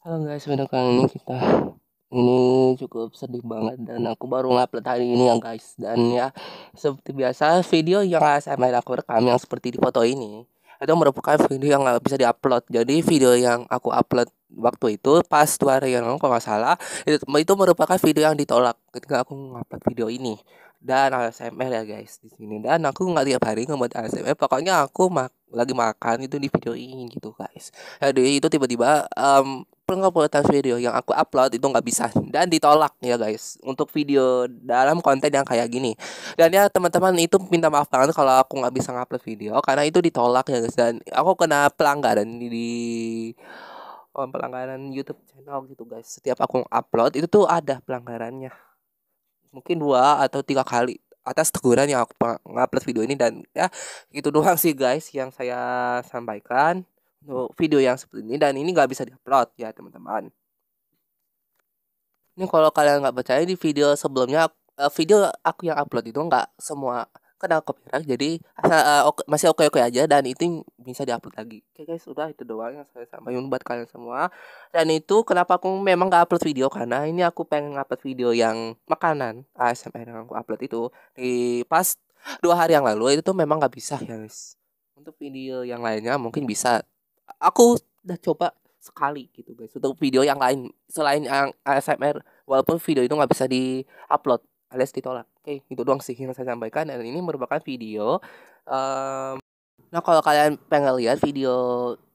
Halo guys, video kali ini kita ini cukup sedih banget dan aku baru ngupload hari ini ya guys dan ya seperti biasa video yang ASMR aku rekam yang seperti di foto ini itu merupakan video yang nggak bisa diupload jadi video yang aku upload waktu itu pas dua hari yang lalu kalau nggak salah itu, itu merupakan video yang ditolak ketika aku ngupload video ini dan ASMR ya guys di sini dan aku nggak tiap hari ngebuat ASMR pokoknya aku mak lagi makan itu di video ini gitu guys jadi itu tiba-tiba um, nggak kualitas video yang aku upload itu nggak bisa dan ditolak ya guys untuk video dalam konten yang kayak gini dan ya teman-teman itu minta maaf banget kalau aku nggak bisa ngupload video karena itu ditolak ya guys dan aku kena pelanggaran di oh, pelanggaran YouTube channel gitu guys setiap aku upload itu tuh ada pelanggarannya mungkin dua atau tiga kali atas teguran yang aku ngupload video ini dan ya itu doang sih guys yang saya sampaikan video yang seperti ini dan ini nggak bisa diupload ya teman-teman. Ini kalau kalian nggak percaya di video sebelumnya eh, video aku yang upload itu nggak semua kena copyright jadi asal, eh, eh, oke, masih oke oke aja dan itu bisa diupload lagi. Oke guys sudah itu doang yang saya sampaikan buat kalian semua dan itu kenapa aku memang nggak upload video karena ini aku pengen upload video yang makanan ASMR yang aku upload itu di pas dua hari yang lalu itu tuh memang nggak bisa ya guys. Untuk video yang lainnya mungkin bisa aku udah coba sekali gitu guys untuk video yang lain selain yang ASMR walaupun video itu nggak bisa di upload alias ditolak oke itu doang sih yang saya sampaikan dan ini merupakan video um, nah kalau kalian pengen lihat video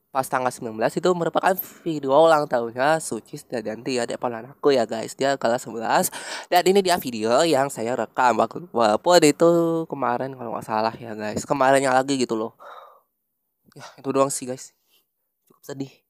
pas tanggal 19 itu merupakan video ulang tahunnya suci dan Danti ya depan anakku ya guys dia kelas 11 dan ini dia video yang saya rekam walaupun itu kemarin kalau nggak salah ya guys kemarinnya lagi gitu loh ya itu doang sih guys sedih